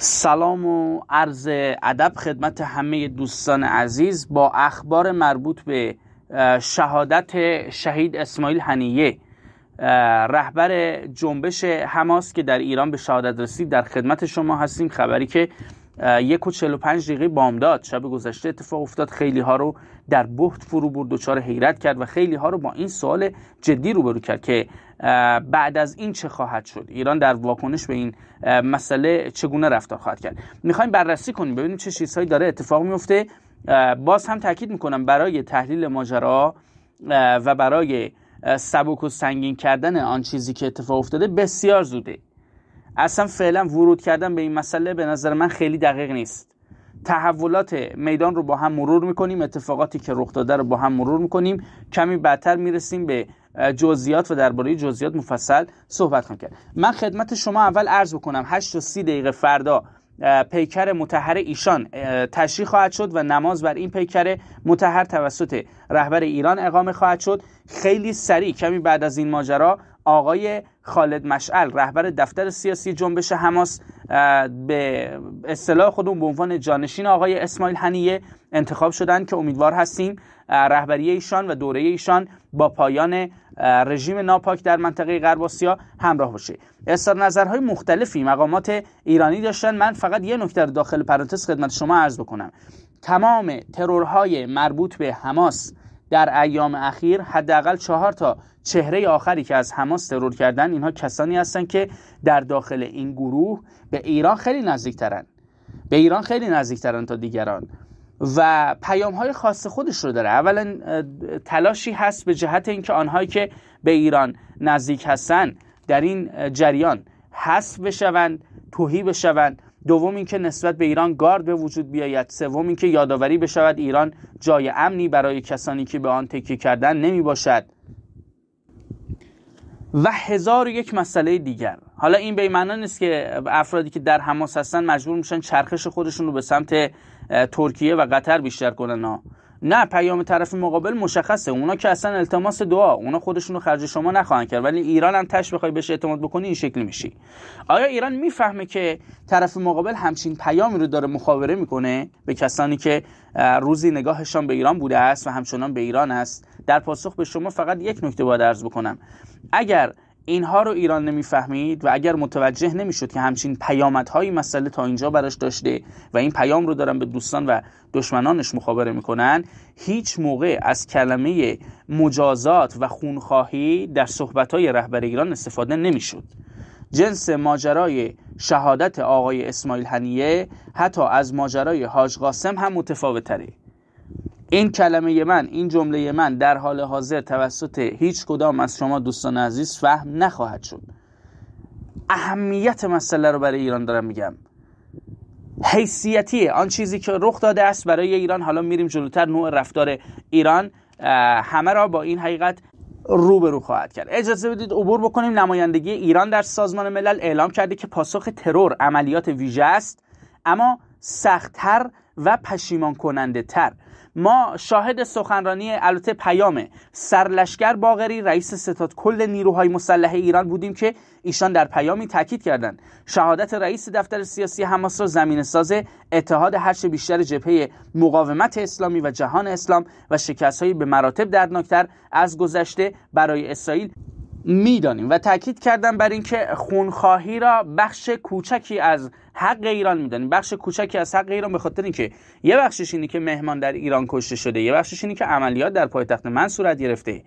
سلام و عرض ادب خدمت همه دوستان عزیز با اخبار مربوط به شهادت شهید اسماعیل هنیه رهبر جنبش حماس که در ایران به شهادت رسید در خدمت شما هستیم خبری که یک و 45 دقیقه بامداد شب گذشته اتفاق افتاد خیلی ها رو در بحت فرو برد دچار حیرت کرد و خیلی ها رو با این سوال جدی روبرو کرد که بعد از این چه خواهد شد ایران در واکنش به این مسئله چگونه رفتار خواهد کرد میخوایم بررسی کنیم ببینیم چه چیزهایی داره اتفاق میفته باز هم تاکید میکنم برای تحلیل ماجرا و برای سبک و سنگین کردن آن چیزی که اتفاق افتاده بسیار زوده اصلا فعلا ورود کردن به این مسئله به نظر من خیلی دقیق نیست تحولات میدان رو با هم مرور میکنیم اتفاقاتی که رخ داده رو با هم مرور میکنیم کمی بدتر میرسیم به جزئیات و درباره جزئیات مفصل صحبت خواهم کرد من خدمت شما اول عرض بکنم 8 تا دقیقه فردا پیکر متحر ایشان تشریح خواهد شد و نماز بر این پیکر متحر توسط رهبر ایران اقامه خواهد شد خیلی سریع کمی بعد از این ماجرا آقای خالد مشعل رهبر دفتر سیاسی جنبش حماس به اصطلاح خودمون به عنوان جانشین آقای اسماعیل هنیه انتخاب شدند که امیدوار هستیم رهبری ایشان و دوره ایشان با پایان رژیم ناپاک در منطقه غرب آسیا همراه باشه اثر نظرهای مختلفی مقامات ایرانی داشتن من فقط یه نکته داخل پرانتز خدمت شما عرض بکنم تمام ترورهای مربوط به حماس در ایام اخیر حداقل چهار تا چهره آخری که از حماس ترور کردن اینها کسانی هستند که در داخل این گروه به ایران خیلی نزدیک ترند به ایران خیلی نزدیکترن تا دیگران و پیام های خاص خودش رو داره اولا تلاشی هست به جهت اینکه آنهایی که به ایران نزدیک هستن در این جریان حذف بشوند توهی بشوند دوم اینکه نسبت به ایران گارد به وجود بیاید سوم اینکه یادآوری بشود ایران جای امنی برای کسانی که به آن تکیه کردن نمی باشد و هزار یک مسئله دیگر حالا این به معنا نیست که افرادی که در حماس هستن مجبور میشن چرخش خودشون رو به سمت ترکیه و قطر بیشتر کنن ها نه پیام طرف مقابل مشخصه اونا که اصلا التماس دعا اونا خودشون رو خرج شما نخواهند کرد ولی ایران هم تش بخوای بهش اعتماد بکنی این شکلی میشی آیا ایران میفهمه که طرف مقابل همچین پیامی رو داره مخابره میکنه به کسانی که روزی نگاهشان به ایران بوده است و همچنان به ایران است در پاسخ به شما فقط یک نکته باید عرض بکنم اگر اینها رو ایران نمیفهمید و اگر متوجه نمیشد که همچین پیامدهایی مسئله تا اینجا براش داشته و این پیام رو دارن به دوستان و دشمنانش مخابره میکنن هیچ موقع از کلمه مجازات و خونخواهی در صحبتهای رهبر ایران استفاده نمیشد جنس ماجرای شهادت آقای اسماعیل هنیه حتی از ماجرای حاج قاسم هم متفاوت این کلمه من این جمله من در حال حاضر توسط هیچ کدام از شما دوستان عزیز فهم نخواهد شد اهمیت مسئله رو برای ایران دارم میگم حیثیتیه آن چیزی که رخ داده است برای ایران حالا میریم جلوتر نوع رفتار ایران همه را با این حقیقت روبرو خواهد کرد اجازه بدید عبور بکنیم نمایندگی ایران در سازمان ملل اعلام کرده که پاسخ ترور عملیات ویژه است اما سختتر و پشیمان کننده تر ما شاهد سخنرانی البته پیام سرلشکر باغری رئیس ستاد کل نیروهای مسلح ایران بودیم که ایشان در پیامی تاکید کردند شهادت رئیس دفتر سیاسی حماس را زمین ساز اتحاد هرچه بیشتر جبهه مقاومت اسلامی و جهان اسلام و شکستهایی به مراتب دردناکتر از گذشته برای اسرائیل میدانیم و تاکید کردم بر اینکه خونخواهی را بخش کوچکی از حق ایران میدانیم بخش کوچکی از حق ایران به خاطر اینکه یه بخشش اینه که مهمان در ایران کشته شده یه بخشش اینی که عملیات در پایتخت من صورت گرفته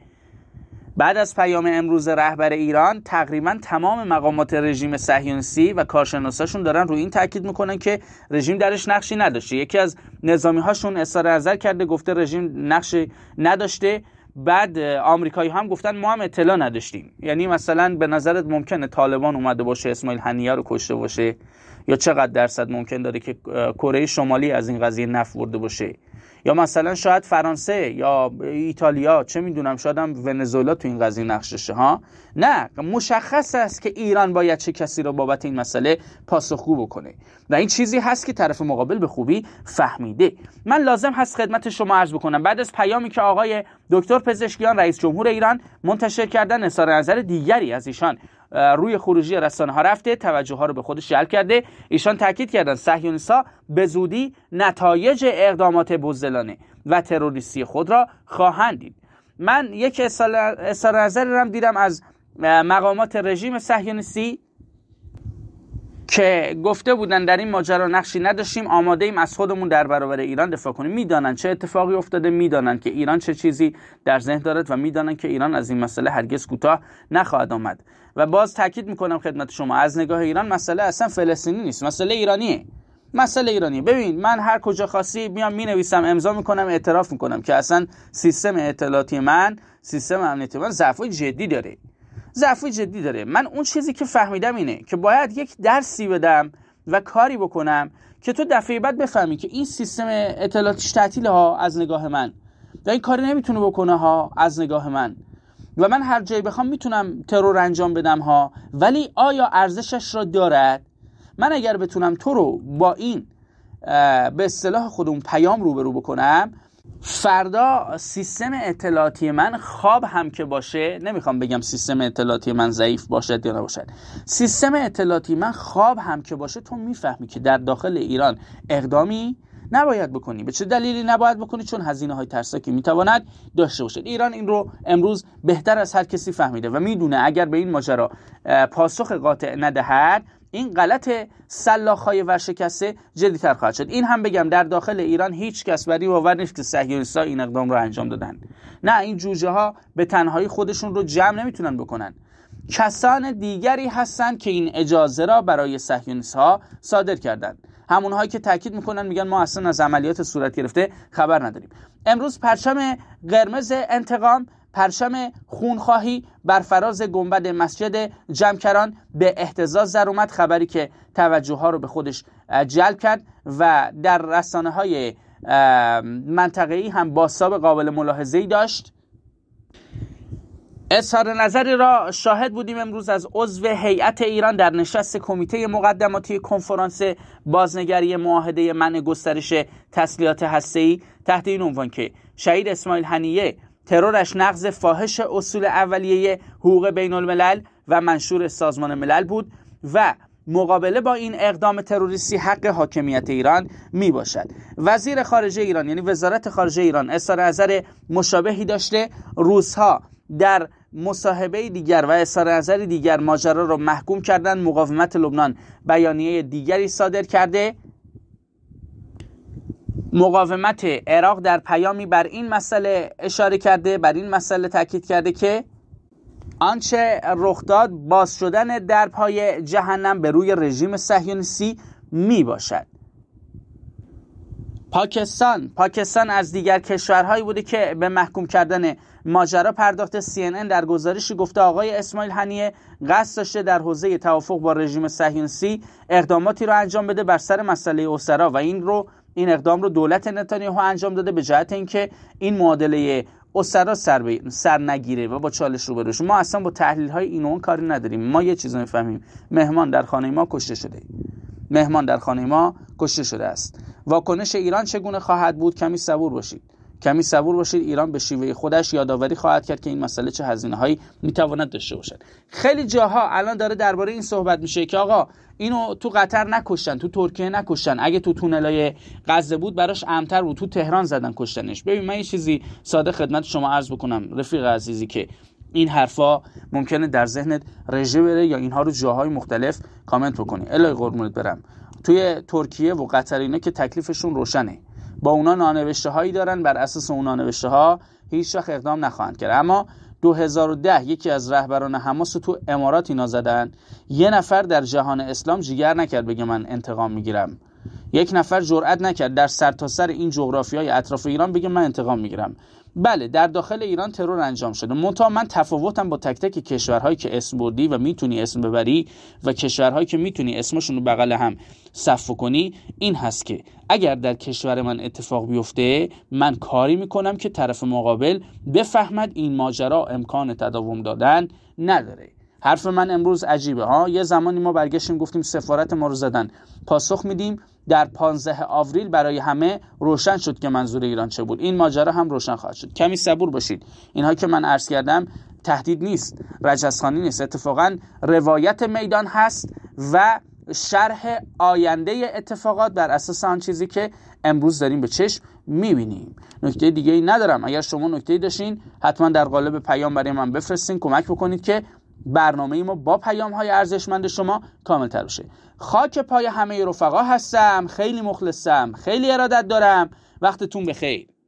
بعد از پیام امروز رهبر ایران تقریبا تمام مقامات رژیم صهیونیستی و کارشناساشون دارن روی این تاکید میکنن که رژیم درش نقشی نداشته یکی از نظامی هاشون اظهار نظر کرده گفته رژیم نقشی نداشته بعد آمریکایی هم گفتن ما هم اطلاع نداشتیم یعنی مثلا به نظرت ممکنه طالبان اومده باشه اسماعیل هنیه رو کشته باشه یا چقدر درصد ممکن داره که کره شمالی از این قضیه نف برده باشه یا مثلا شاید فرانسه یا ایتالیا چه میدونم شاید هم ونزوئلا تو این قضیه نقششه ها نه مشخص است که ایران باید چه کسی رو بابت این مسئله پاسخگو بکنه و این چیزی هست که طرف مقابل به خوبی فهمیده من لازم هست خدمت شما عرض بکنم بعد از پیامی که آقای دکتر پزشکیان رئیس جمهور ایران منتشر کردن اظهار نظر دیگری از ایشان روی خروجی رسانه ها رفته توجه ها رو به خودش جلب کرده ایشان تاکید کردند ها به زودی نتایج اقدامات بزدلانه و تروریستی خود را خواهند دید من یک اظهار نظری دیدم از مقامات رژیم صهیونیستی که گفته بودن در این ماجرا نقشی نداشتیم آماده ایم از خودمون در برابر ایران دفاع کنیم میدانن چه اتفاقی افتاده میدانن که ایران چه چیزی در ذهن دارد و میدانن که ایران از این مسئله هرگز کوتاه نخواهد آمد و باز تاکید میکنم خدمت شما از نگاه ایران مسئله اصلا فلسطینی نیست مسئله ایرانیه مسئله ایرانی ببین من هر کجا خاصی میام نویسم، امضا میکنم اعتراف میکنم که اصلا سیستم اطلاعاتی من سیستم امنیتی من ضعف جدی داره ضعفی جدی داره من اون چیزی که فهمیدم اینه که باید یک درسی بدم و کاری بکنم که تو دفعه بعد بفهمی که این سیستم اطلاعاتیش تعطیل ها از نگاه من و این کاری نمیتونه بکنه ها از نگاه من و من هر جایی بخوام میتونم ترور انجام بدم ها ولی آیا ارزشش را دارد من اگر بتونم تو رو با این به اصطلاح خودم پیام روبرو بکنم فردا سیستم اطلاعاتی من خواب هم که باشه نمیخوام بگم سیستم اطلاعاتی من ضعیف باشد یا نباشد سیستم اطلاعاتی من خواب هم که باشه تو میفهمی که در داخل ایران اقدامی نباید بکنی به چه دلیلی نباید بکنی چون هزینه های ترساکی میتواند داشته باشد ایران این رو امروز بهتر از هر کسی فهمیده و میدونه اگر به این ماجرا پاسخ قاطع ندهد این غلط سلاخهای ورشکسته جدیتر خواهد شد این هم بگم در داخل ایران هیچ کس بر باور نیست که صهیونیستها این اقدام رو انجام دادن نه این جوجه ها به تنهایی خودشون رو جمع نمیتونن بکنن کسان دیگری هستند که این اجازه را برای صهیونیست ها صادر کردند همونهایی که تاکید میکنن میگن ما اصلا از عملیات صورت گرفته خبر نداریم امروز پرچم قرمز انتقام پرچم خونخواهی بر فراز گنبد مسجد جمکران به احتزاز در اومد خبری که توجه ها رو به خودش جلب کرد و در رسانه های منطقه ای هم با قابل ملاحظه ای داشت اظهار نظری را شاهد بودیم امروز از عضو هیئت ایران در نشست کمیته مقدماتی کنفرانس بازنگری معاهده منع گسترش تسلیحات هسته‌ای تحت این عنوان که شهید اسماعیل هنیه ترورش نقض فاحش اصول اولیه حقوق بین الملل و منشور سازمان ملل بود و مقابله با این اقدام تروریستی حق حاکمیت ایران می باشد وزیر خارجه ایران یعنی وزارت خارجه ایران اظهار نظر مشابهی داشته روزها در مصاحبه دیگر و اظهار نظر دیگر ماجرا را محکوم کردن مقاومت لبنان بیانیه دیگری صادر کرده مقاومت عراق در پیامی بر این مسئله اشاره کرده بر این مسئله تاکید کرده که آنچه رخ داد باز شدن پای جهنم به روی رژیم صهیونیستی می باشد پاکستان پاکستان از دیگر کشورهایی بوده که به محکوم کردن ماجرا پرداخت CNN در گزارشی گفته آقای اسماعیل هنیه قصد داشته در حوزه توافق با رژیم صهیونیستی اقداماتی رو انجام بده بر سر مسئله اوسرا و این رو این اقدام رو دولت نتانیاهو انجام داده به جهت اینکه این معادله اوسرا سر, سر نگیره و با چالش رو بروش ما اصلا با تحلیل های این اون کاری نداریم ما یه چیز میفهمیم مهمان در خانه ما کشته شده مهمان در خانه ما کشته شده است واکنش ایران چگونه خواهد بود کمی صبور باشید کمی صبور باشید ایران به شیوه خودش یادآوری خواهد کرد که این مسئله چه هزینه هایی میتواند داشته باشد خیلی جاها الان داره درباره این صحبت میشه که آقا اینو تو قطر نکشتن تو ترکیه نکشتن اگه تو تونلای غزه بود براش امتر بود تو تهران زدن کشتنش ببین من یه چیزی ساده خدمت شما عرض بکنم رفیق عزیزی که این حرفا ممکنه در ذهنت رژه بره یا اینها رو جاهای مختلف کامنت بکنی الهی قربونت برم توی ترکیه و قطر اینا که تکلیفشون روشنه با اونا نانوشته هایی دارن بر اساس اون نانوشته ها هیچ وقت اقدام نخواهند کرد اما 2010 یکی از رهبران حماس تو امارات اینا زدن یه نفر در جهان اسلام جیگر نکرد بگه من انتقام میگیرم یک نفر جرأت نکرد در سرتاسر سر این جغرافی های اطراف ایران بگه من انتقام میگیرم بله در داخل ایران ترور انجام شده منتها من تفاوتم با تک تک کشورهایی که اسم بردی و میتونی اسم ببری و کشورهایی که میتونی اسمشون رو بغل هم صف کنی این هست که اگر در کشور من اتفاق بیفته من کاری میکنم که طرف مقابل بفهمد این ماجرا امکان تداوم دادن نداره حرف من امروز عجیبه ها یه زمانی ما برگشتیم گفتیم سفارت ما رو زدن پاسخ میدیم در 15 آوریل برای همه روشن شد که منظور ایران چه بود این ماجرا هم روشن خواهد شد کمی صبور باشید اینها که من عرض کردم تهدید نیست رجسخانی نیست اتفاقا روایت میدان هست و شرح آینده اتفاقات بر اساس آن چیزی که امروز داریم به چشم میبینیم نکته دیگه ای ندارم اگر شما نکته ای داشتین حتما در قالب پیام برای من بفرستین کمک بکنید که برنامه ما با پیام های ارزشمند شما کامل تر بشه خاک پای همه رفقا هستم خیلی مخلصم خیلی ارادت دارم وقتتون بخیر